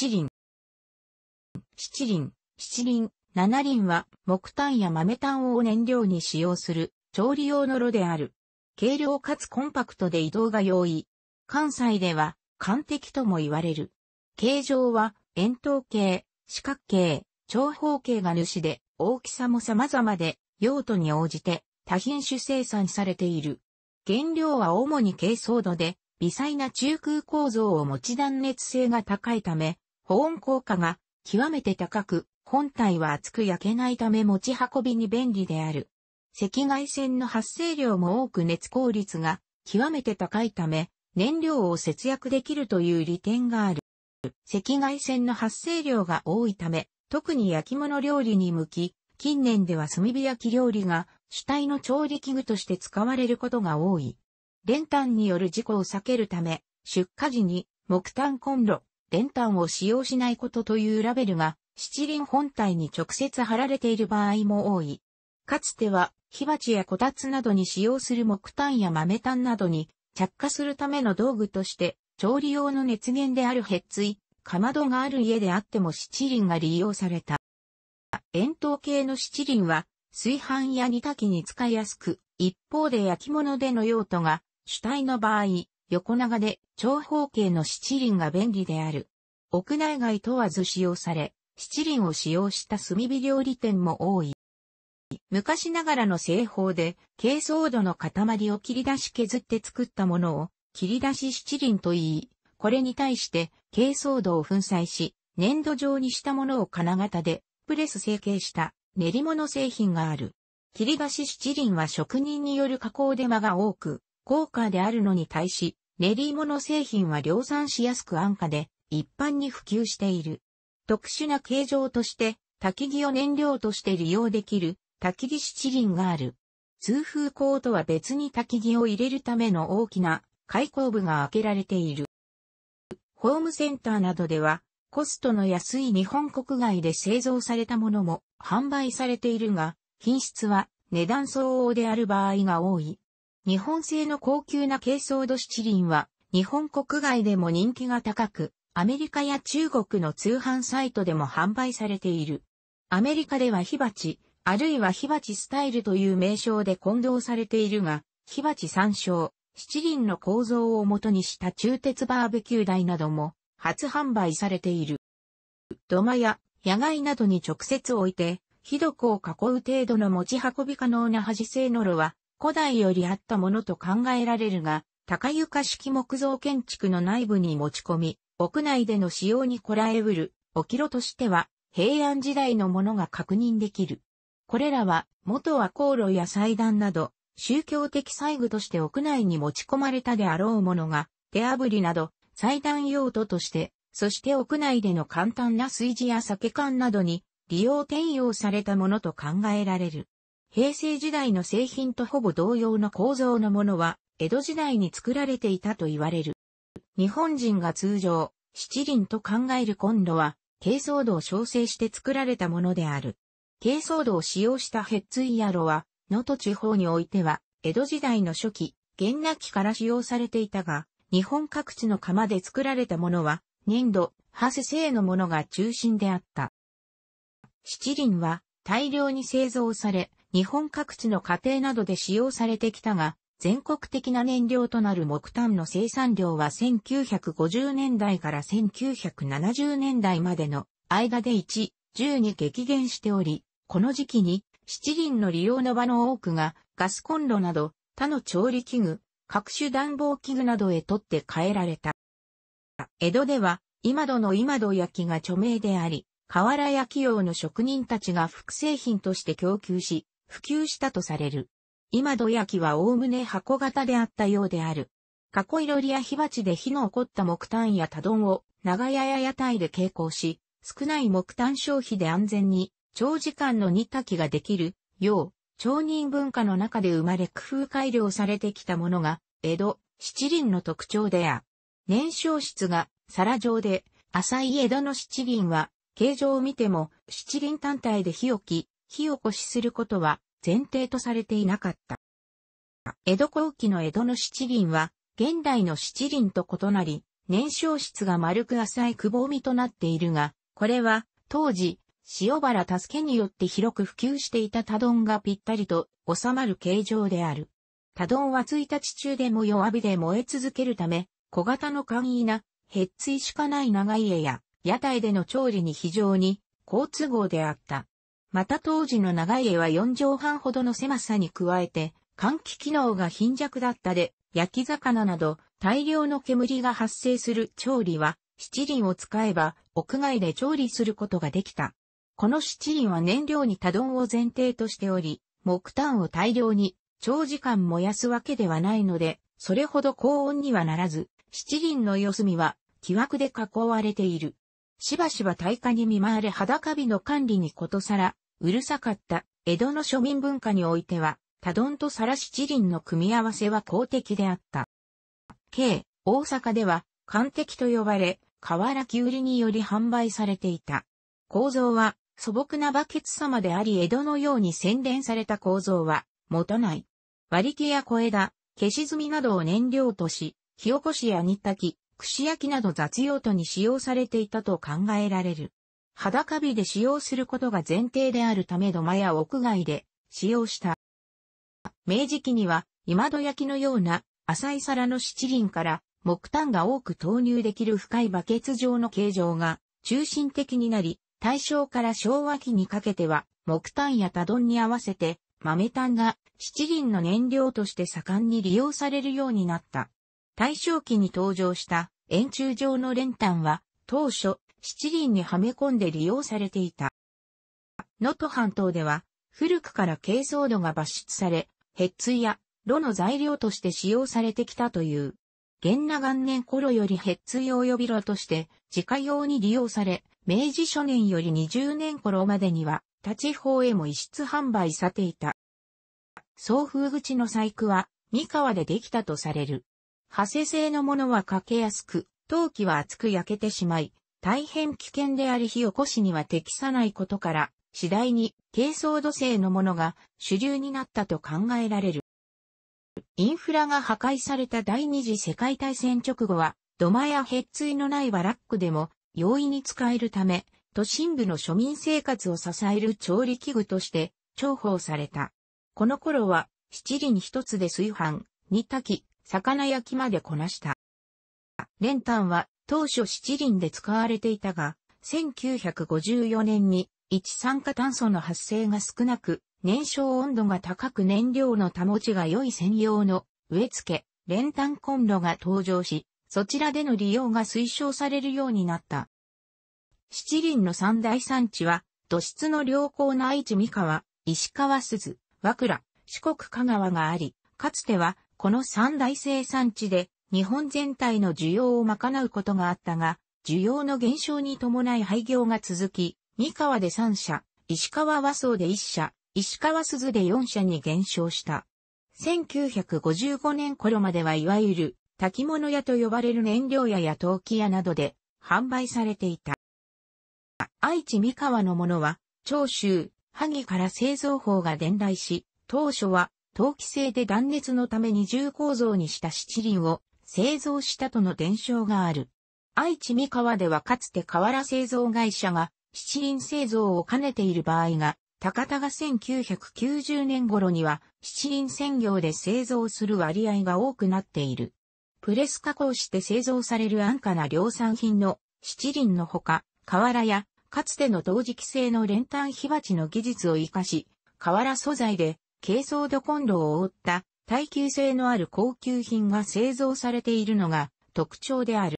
七輪。七輪、七輪、七輪は木炭や豆炭を燃料に使用する調理用の炉である。軽量かつコンパクトで移動が容易。関西では、完璧とも言われる。形状は、円筒形、四角形、長方形が主で、大きさも様々で、用途に応じて、多品種生産されている。原料は主に珪藻土で、微細な中空構造を持ち断熱性が高いため、保温効果が極めて高く、本体は熱く焼けないため持ち運びに便利である。赤外線の発生量も多く熱効率が極めて高いため、燃料を節約できるという利点がある。赤外線の発生量が多いため、特に焼き物料理に向き、近年では炭火焼き料理が主体の調理器具として使われることが多い。練炭による事故を避けるため、出荷時に木炭コンロ、電炭を使用しないことというラベルが七輪本体に直接貼られている場合も多い。かつては火鉢やこたつなどに使用する木炭や豆炭などに着火するための道具として調理用の熱源であるヘッツイ、かまどがある家であっても七輪が利用された。円筒形の七輪は炊飯や煮炊きに使いやすく、一方で焼き物での用途が主体の場合、横長で長方形の七輪が便利である。屋内外問わず使用され、七輪を使用した炭火料理店も多い。昔ながらの製法で、珪藻土の塊を切り出し削って作ったものを、切り出し七輪と言い、これに対して、珪藻土を粉砕し、粘土状にしたものを金型で、プレス成形した練り物製品がある。切り出し七輪は職人による加工手間が多く、高価であるのに対し、練り物製品は量産しやすく安価で、一般に普及している。特殊な形状として、焚き木を燃料として利用できる、焚き木七輪がある。通風口とは別に焚き木を入れるための大きな開口部が開けられている。ホームセンターなどでは、コストの安い日本国外で製造されたものも販売されているが、品質は値段相応である場合が多い。日本製の高級な珪藻土七輪は、日本国外でも人気が高く、アメリカや中国の通販サイトでも販売されている。アメリカでは火鉢、あるいは火鉢スタイルという名称で混同されているが、火鉢参照、七輪の構造を元にした中鉄バーベキュー台なども初販売されている。土間や野外などに直接置いて、火床を囲う程度の持ち運び可能な端製の炉は、古代よりあったものと考えられるが、高床式木造建築の内部に持ち込み、屋内での使用にこらえうる、おきろとしては、平安時代のものが確認できる。これらは、元は航路や祭壇など、宗教的祭具として屋内に持ち込まれたであろうものが、手炙りなど、祭壇用途として、そして屋内での簡単な炊事や酒缶などに、利用転用されたものと考えられる。平成時代の製品とほぼ同様の構造のものは、江戸時代に作られていたと言われる。日本人が通常、七輪と考えるコンロは、軽装度を調整して作られたものである。軽装度を使用したヘッツイヤロは、能登地方においては、江戸時代の初期、元奈期から使用されていたが、日本各地の釜で作られたものは、粘土、ハセ製のものが中心であった。七輪は大量に製造され、日本各地の家庭などで使用されてきたが、全国的な燃料となる木炭の生産量は1950年代から1970年代までの間で1、10に激減しており、この時期に七輪の利用の場の多くがガスコンロなど他の調理器具、各種暖房器具などへとって変えられた。江戸では今戸の今戸焼きが著名であり、瓦焼き用の職人たちが複製品として供給し、普及したとされる。今土焼きはおおむね箱型であったようである。過去いろりや火鉢で火の起こった木炭や多丼を長屋や屋台で傾向し、少ない木炭消費で安全に長時間の煮炊きができるよう、町人文化の中で生まれ工夫改良されてきたものが、江戸、七輪の特徴であ。燃焼室が皿状で、浅い江戸の七輪は、形状を見ても七輪単体で火をき、火起こしすることは前提とされていなかった。江戸後期の江戸の七輪は、現代の七輪と異なり、燃焼室が丸く浅いくぼみとなっているが、これは、当時、塩原助けによって広く普及していた多丼がぴったりと収まる形状である。多丼は1日中でも弱火で燃え続けるため、小型の簡易な、へっついしかない長い家や、屋台での調理に非常に、好都合であった。また当時の長家は4畳半ほどの狭さに加えて、換気機能が貧弱だったで、焼き魚など大量の煙が発生する調理は、七輪を使えば屋外で調理することができた。この七輪は燃料に多丼を前提としており、木炭を大量に長時間燃やすわけではないので、それほど高温にはならず、七輪の四隅は木枠で囲われている。しばしば大化に見舞われ裸火の管理にことさら、うるさかった、江戸の庶民文化においては、多丼とチ七輪の組み合わせは公的であった。K、大阪では、官的と呼ばれ、河原き売りにより販売されていた。構造は、素朴なバケツ様であり江戸のように洗練された構造は、持たない。割り木や小枝、消し炭などを燃料とし、火起こしや煮炊き、串焼きなど雑用途に使用されていたと考えられる。裸火で使用することが前提であるため土間や屋外で使用した。明治期には今戸焼きのような浅い皿の七輪から木炭が多く投入できる深いバケツ状の形状が中心的になり、大正から昭和期にかけては木炭や多丼に合わせて豆炭が七輪の燃料として盛んに利用されるようになった。大正期に登場した円柱状の練炭は当初七輪にはめ込んで利用されていた。能登半島では古くから珪藻土が抜出され、鉄椎や炉の材料として使用されてきたという。元那元年頃より鉄椎及び炉として自家用に利用され、明治初年より20年頃までには立ち方へも移出販売されていた。送風口の細工は三河でできたとされる。派生性のものは欠けやすく、陶器は厚く焼けてしまい、大変危険であり火起こしには適さないことから、次第に低層土製のものが主流になったと考えられる。インフラが破壊された第二次世界大戦直後は、土間やへっついのないバラックでも容易に使えるため、都心部の庶民生活を支える調理器具として重宝された。この頃は、七輪一つで炊飯、煮炊き、魚焼きまでこなした。練炭は当初七輪で使われていたが、1954年に一酸化炭素の発生が少なく、燃焼温度が高く燃料の保ちが良い専用の植え付け、練炭コンロが登場し、そちらでの利用が推奨されるようになった。七輪の三大産地は、土質の良好な愛知三河、石川鈴、和倉、四国香川があり、かつてはこの三大生産地で日本全体の需要を賄うことがあったが、需要の減少に伴い廃業が続き、三河で三社、石川和装で一社、石川鈴で四社に減少した。1955年頃まではいわゆる炊き物屋と呼ばれる燃料屋や陶器屋などで販売されていた。愛知三河のものは長州、萩から製造法が伝来し、当初は陶器製で断熱のために重構造にした七輪を製造したとの伝承がある。愛知三河ではかつて瓦製造会社が七輪製造を兼ねている場合が、高田が1990年頃には七輪専業で製造する割合が多くなっている。プレス加工して製造される安価な量産品の七輪のほか、瓦やかつての陶磁器製の練炭火鉢の技術を活かし、瓦素材で軽装土コンロを覆った耐久性のある高級品が製造されているのが特徴である。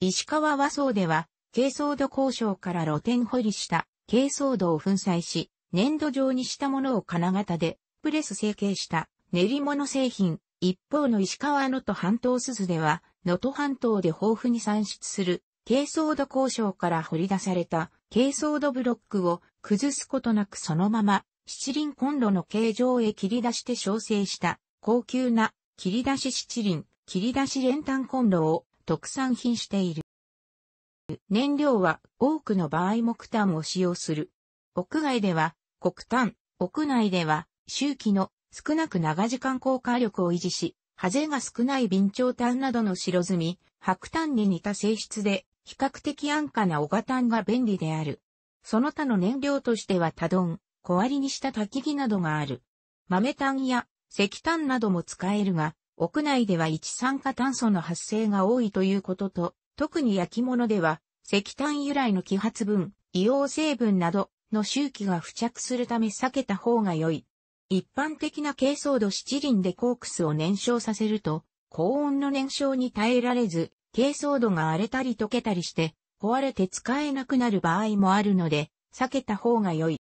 石川和装では、軽装土交渉から露天掘りした軽装土を粉砕し、粘土状にしたものを金型でプレス成形した練り物製品。一方の石川能登半島鈴では、能登半島で豊富に産出する軽装土交渉から掘り出された軽装土ブロックを崩すことなくそのまま七輪コンロの形状へ切り出して焼成した高級な切り出し七輪、切り出し練炭コンロを特産品している。燃料は多くの場合木炭を使用する。屋外では黒炭、屋内では周期の少なく長時間効果力を維持し、ハゼが少ない備長炭などの白炭、白炭に似た性質で比較的安価な小型炭が便利である。その他の燃料としては多動。小割りにした焚き木などがある。豆炭や石炭なども使えるが、屋内では一酸化炭素の発生が多いということと、特に焼き物では、石炭由来の揮発分、硫黄成分などの周期が付着するため避けた方が良い。一般的な珪藻土七輪でコークスを燃焼させると、高温の燃焼に耐えられず、珪藻土が荒れたり溶けたりして、壊れて使えなくなる場合もあるので、避けた方が良い。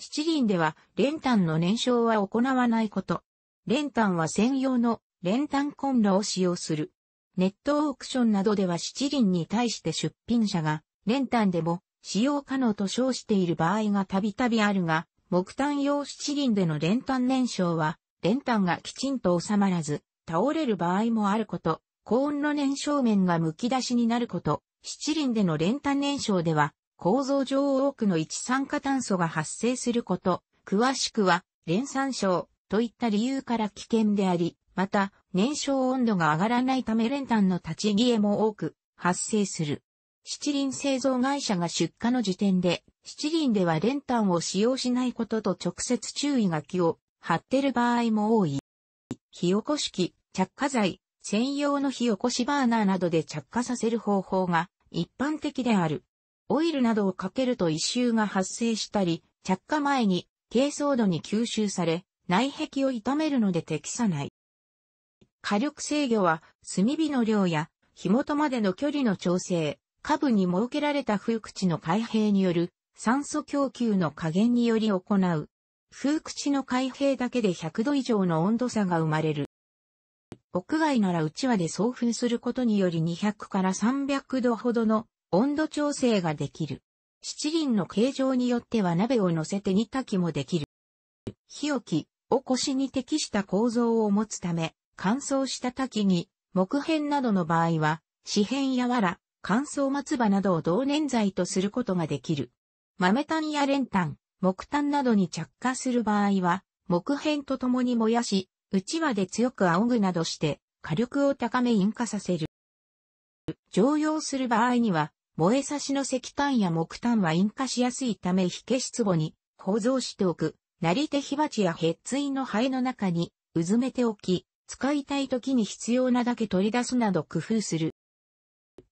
七輪では練炭の燃焼は行わないこと。練炭は専用の練炭コンロを使用する。ネットオークションなどでは七輪に対して出品者が練炭でも使用可能と称している場合がたびたびあるが、木炭用七輪での練炭燃焼は、練炭がきちんと収まらず、倒れる場合もあること、高温の燃焼面が剥き出しになること、七輪での練炭燃焼では、構造上多くの一酸化炭素が発生すること、詳しくは連酸症といった理由から危険であり、また燃焼温度が上がらないため連炭の立ち消えも多く発生する。七輪製造会社が出荷の時点で、七輪では連炭を使用しないことと直接注意書きを貼ってる場合も多い。火起こし器、着火剤、専用の火起こしバーナーなどで着火させる方法が一般的である。オイルなどをかけると異臭が発生したり、着火前に軽装度に吸収され、内壁を傷めるので適さない。火力制御は炭火の量や火元までの距離の調整、下部に設けられた風口の開閉による酸素供給の加減により行う。風口の開閉だけで100度以上の温度差が生まれる。屋外なら内輪で送風することにより200から300度ほどの温度調整ができる。七輪の形状によっては鍋を乗せて煮炊きもできる。火置き、おこしに適した構造を持つため、乾燥した炊きに、木片などの場合は、紙片やわら、乾燥松葉などを同年材とすることができる。豆炭や練炭、木炭などに着火する場合は、木片と共に燃やし、うちわで強く仰ぐなどして、火力を高め引火させる。常用する場合には、燃え差しの石炭や木炭は引火しやすいため火消し壺に保存しておく。なり手火鉢やヘッツイの灰の中にうずめておき、使いたい時に必要なだけ取り出すなど工夫する。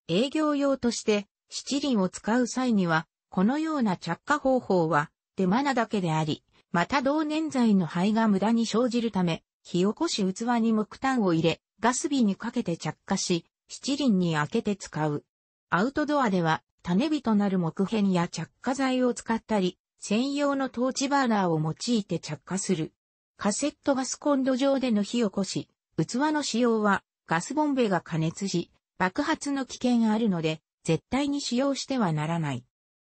営業用として七輪を使う際には、このような着火方法は手間なだけであり、また同年材の灰が無駄に生じるため、火起こし器に木炭を入れ、ガス火にかけて着火し、七輪に開けて使う。アウトドアでは種火となる木片や着火剤を使ったり、専用のトーチバーナーを用いて着火する。カセットガスコンロ上での火を起こし、器の使用はガスボンベが加熱し、爆発の危険があるので、絶対に使用してはならない。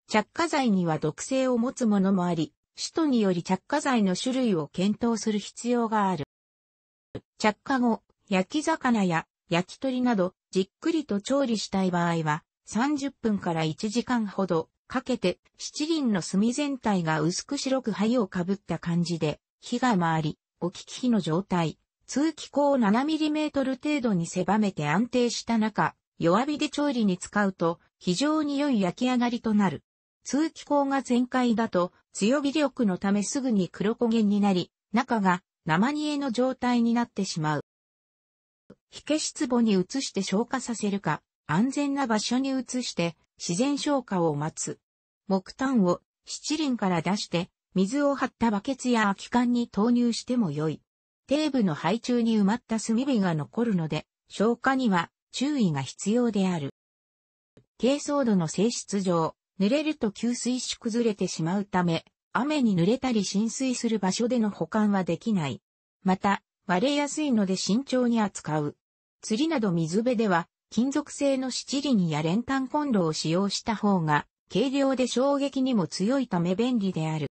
着火剤には毒性を持つものもあり、首都により着火剤の種類を検討する必要がある。着火後、焼き魚や焼き鳥など、じっくりと調理したい場合は、30分から1時間ほどかけて七輪の炭全体が薄く白く灰をかぶった感じで火が回り、お聞きの状態、通気口を 7mm 程度に狭めて安定した中、弱火で調理に使うと非常に良い焼き上がりとなる。通気口が全開だと強火力のためすぐに黒焦げになり、中が生煮えの状態になってしまう。火消し壺に移して消化させるか、安全な場所に移して自然消化を待つ。木炭を七輪から出して水を張ったバケツや空き缶に投入しても良い。底部の配中に埋まった炭火が残るので消化には注意が必要である。珪藻土の性質上、濡れると吸水し崩れてしまうため、雨に濡れたり浸水する場所での保管はできない。また、割れやすいので慎重に扱う。釣りなど水辺では、金属製の七輪や練炭コンロを使用した方が、軽量で衝撃にも強いため便利である。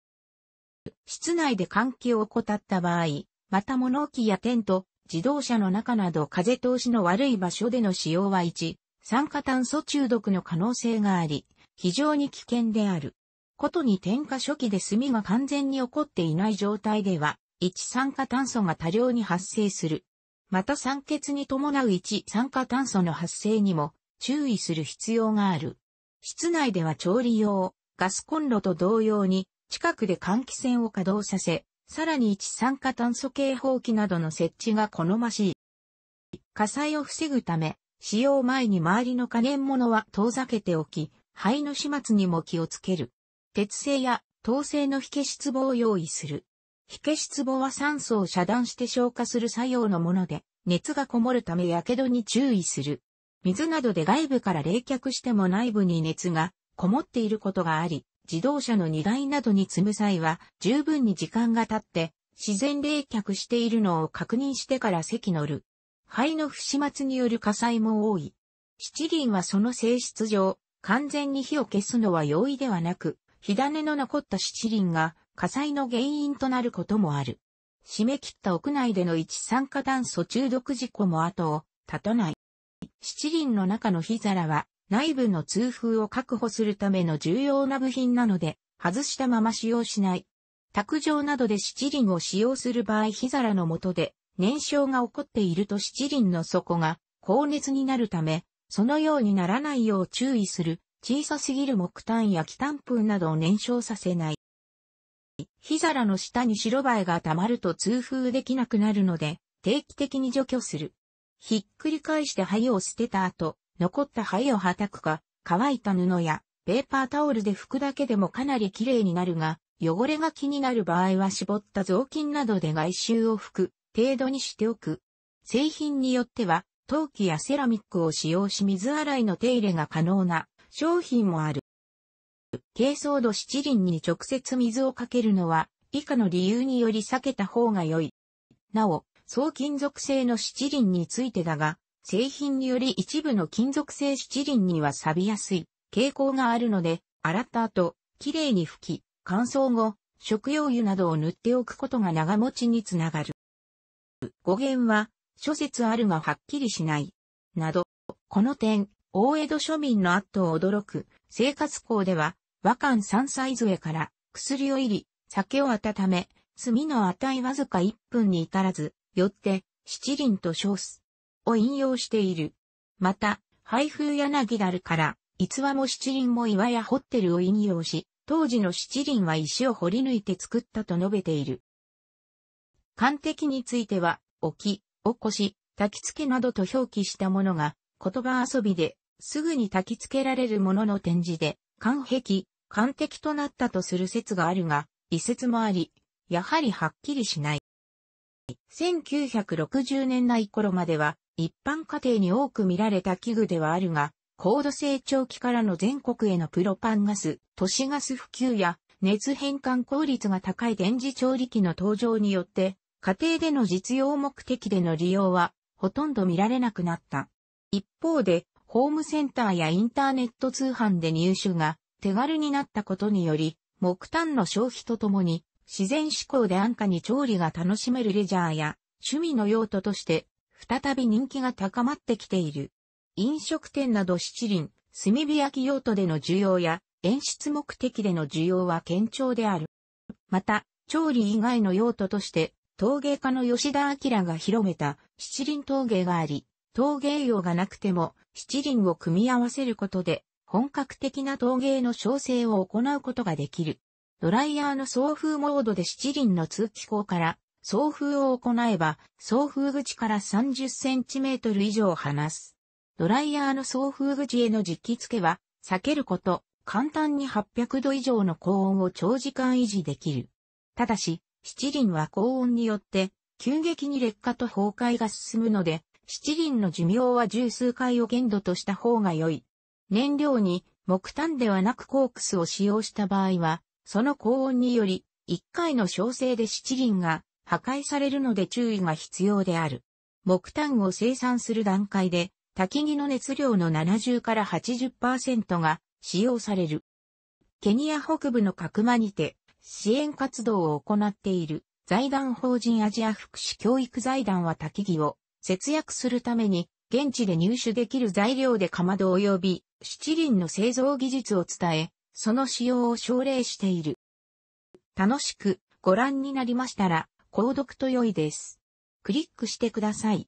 室内で換気を怠った場合、また物置やテント、自動車の中など風通しの悪い場所での使用は1、酸化炭素中毒の可能性があり、非常に危険である。ことに点火初期で炭が完全に起こっていない状態では、1酸化炭素が多量に発生する。また酸欠に伴う一酸化炭素の発生にも注意する必要がある。室内では調理用、ガスコンロと同様に近くで換気扇を稼働させ、さらに一酸化炭素警報器などの設置が好ましい。火災を防ぐため、使用前に周りの可燃物は遠ざけておき、灰の始末にも気をつける。鉄製や陶製の火消し壺を用意する。火消し壺は酸素を遮断して消化する作用のもので、熱がこもるため火傷に注意する。水などで外部から冷却しても内部に熱がこもっていることがあり、自動車の荷台などに積む際は十分に時間が経って自然冷却しているのを確認してから席乗る。肺の不始末による火災も多い。七輪はその性質上、完全に火を消すのは容易ではなく、火種の残った七輪が火災の原因となることもある。締め切った屋内での一酸化炭素中毒事故も後を絶たない。七輪の中の火皿は内部の通風を確保するための重要な部品なので、外したまま使用しない。卓上などで七輪を使用する場合火皿の下で燃焼が起こっていると七輪の底が高熱になるため、そのようにならないよう注意する小さすぎる木炭や木炭粉などを燃焼させない。火皿の下に白バイが溜まると通風できなくなるので、定期的に除去する。ひっくり返して灰を捨てた後、残った灰をはたくか、乾いた布やペーパータオルで拭くだけでもかなり綺麗になるが、汚れが気になる場合は絞った雑巾などで外周を拭く程度にしておく。製品によっては、陶器やセラミックを使用し水洗いの手入れが可能な商品もある。珪藻土七輪に直接水をかけるのは、以下の理由により避けた方が良い。なお、総金属製の七輪についてだが、製品により一部の金属製七輪には錆びやすい傾向があるので、洗った後、きれいに拭き、乾燥後、食用油などを塗っておくことが長持ちにつながる。語源は、諸説あるがはっきりしない。など、この点、大江戸庶民の圧倒驚く、生活校では、和漢三菜添から薬を入り、酒を温め、炭の値わずか一分に至らず、よって七輪と称す。を引用している。また、配布柳だるから、逸話も七輪も岩や掘ってるを引用し、当時の七輪は石を掘り抜いて作ったと述べている。漢的については、置き、起こし、焚き付けなどと表記したものが、言葉遊びで、すぐに焚き付けられるものの展示で、漢壁、完璧となったとする説があるが、異説もあり、やはりはっきりしない。1960年代頃までは、一般家庭に多く見られた器具ではあるが、高度成長期からの全国へのプロパンガス、都市ガス普及や熱変換効率が高い電磁調理器の登場によって、家庭での実用目的での利用はほとんど見られなくなった。一方で、ホームセンターやインターネット通販で入手が手軽になったことにより、木炭の消費とともに、自然志向で安価に調理が楽しめるレジャーや趣味の用途として、再び人気が高まってきている。飲食店など七輪、炭火焼き用途での需要や、演出目的での需要は堅調である。また、調理以外の用途として、陶芸家の吉田明が広めた七輪陶芸があり、陶芸用がなくても七輪を組み合わせることで本格的な陶芸の調整を行うことができる。ドライヤーの送風モードで七輪の通気口から送風を行えば、送風口から3 0センチメートル以上離す。ドライヤーの送風口への実機付けは、避けること、簡単に800度以上の高温を長時間維持できる。ただし、七輪は高温によって、急激に劣化と崩壊が進むので、七輪の寿命は十数回を限度とした方が良い。燃料に木炭ではなくコークスを使用した場合は、その高温により、1回の焼成で七輪が破壊されるので注意が必要である。木炭を生産する段階で、焚き木の熱量の70から80%が使用される。ケニア北部の角間にて支援活動を行っている財団法人アジア福祉教育財団は焚き木を節約するために現地で入手できる材料でかまど及び七輪の製造技術を伝え、その使用を奨励している。楽しくご覧になりましたら、購読と良いです。クリックしてください。